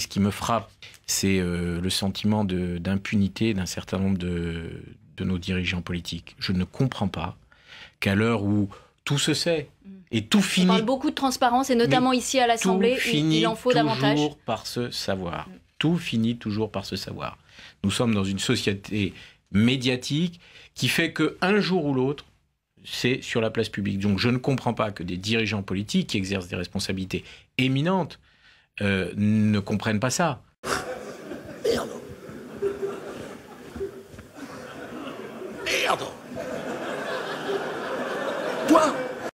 ce qui me frappe, c'est euh, le sentiment d'impunité d'un certain nombre de, nos dirigeants politiques. Je ne comprends pas qu'à l'heure où tout se sait mm. et tout finit. On parle beaucoup de transparence et notamment ici à l'Assemblée, il, en faut davantage. Toujours par se savoir. Mm. Tout finit toujours par se savoir. Nous sommes dans une société médiatique qui fait que un jour ou l'autre, c'est sur la place publique. Donc je ne comprends pas que des dirigeants politiques qui exercent des responsabilités éminentes euh, ne comprennent pas ça. Merde Merde Toi